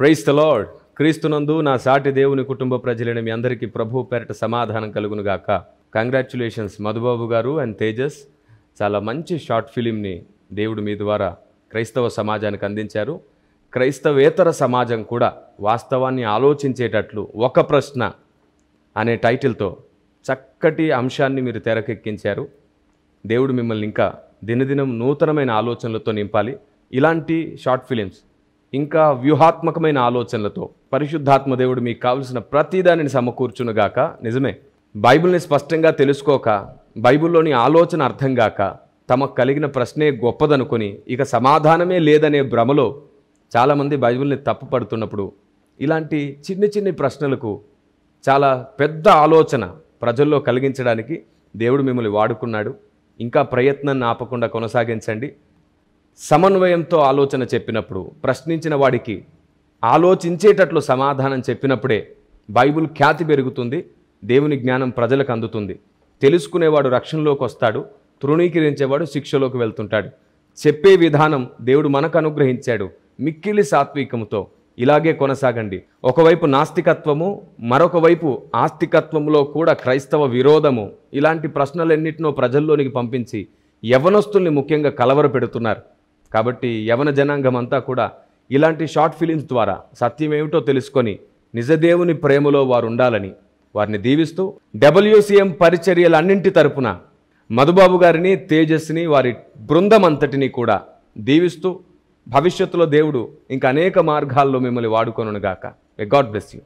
price the lord క్రీస్తునందు నా సాటి దేవుని కుటుంబ ప్రజలైన మీ అందరికీ ప్రభు పేరట సమాధానం కలుగునుగాక కంగ్రాచులేషన్స్ మధుబాబు గారు అండ్ తేజస్ చాలా మంచి షార్ట్ ఫిలింని దేవుడు మీ ద్వారా క్రైస్తవ సమాజానికి అందించారు క్రైస్తవేతర సమాజం కూడా వాస్తవాన్ని ఆలోచించేటట్లు ఒక ప్రశ్న అనే టైటిల్తో చక్కటి అంశాన్ని మీరు తెరకెక్కించారు దేవుడు మిమ్మల్ని ఇంకా దినదినం నూతనమైన ఆలోచనలతో నింపాలి ఇలాంటి షార్ట్ ఫిలిమ్స్ ఇంకా వ్యూహాత్మకమైన ఆలోచనలతో పరిశుద్ధాత్మ దేవుడు మీకు కావలసిన ప్రతిదానిని సమకూర్చునుగాక నిజమే బైబిల్ని స్పష్టంగా తెలుసుకోక బైబిల్లోని ఆలోచన అర్థం గాక తమకు కలిగిన ప్రశ్నే గొప్పదనుకొని ఇక సమాధానమే లేదనే భ్రమలో చాలామంది బైబిల్ని తప్పుపడుతున్నప్పుడు ఇలాంటి చిన్ని చిన్ని ప్రశ్నలకు చాలా పెద్ద ఆలోచన ప్రజల్లో కలిగించడానికి దేవుడు మిమ్మల్ని వాడుకున్నాడు ఇంకా ప్రయత్నం ఆపకుండా కొనసాగించండి సమన్వయంతో ఆలోచన చెప్పినప్పుడు ప్రశ్నించిన వాడికి ఆలోచించేటట్లు సమాధానం చెప్పినప్పుడే బైబుల్ ఖ్యాతి పెరుగుతుంది దేవుని జ్ఞానం ప్రజలకు అందుతుంది తెలుసుకునేవాడు రక్షణలోకి వస్తాడు తృణీకరించేవాడు శిక్షలోకి వెళ్తుంటాడు చెప్పే విధానం దేవుడు మనకు అనుగ్రహించాడు మిక్కిలి సాత్వికముతో ఇలాగే కొనసాగండి ఒకవైపు నాస్తికత్వము మరొక వైపు ఆస్తికత్వంలో కూడా క్రైస్తవ విరోధము ఇలాంటి ప్రశ్నలన్నింటినో ప్రజల్లోనికి పంపించి యవనస్తుల్ని ముఖ్యంగా కలవర పెడుతున్నారు కాబట్టి యవన జనాంగం అంతా కూడా ఇలాంటి షార్ట్ ఫిలిమ్స్ ద్వారా సత్యమేమిటో తెలుసుకొని నిజదేవుని ప్రేమలో వారు ఉండాలని వారిని దీవిస్తూ డబ్ల్యూసీఎం పరిచర్యలన్నింటి తరపున మధుబాబు గారిని తేజస్ని వారి బృందం అంతటిని కూడా దీవిస్తూ భవిష్యత్తులో దేవుడు ఇంకా అనేక మార్గాల్లో మిమ్మల్ని వాడుకొనుగాక గాడ్ బ్లెస్ యూ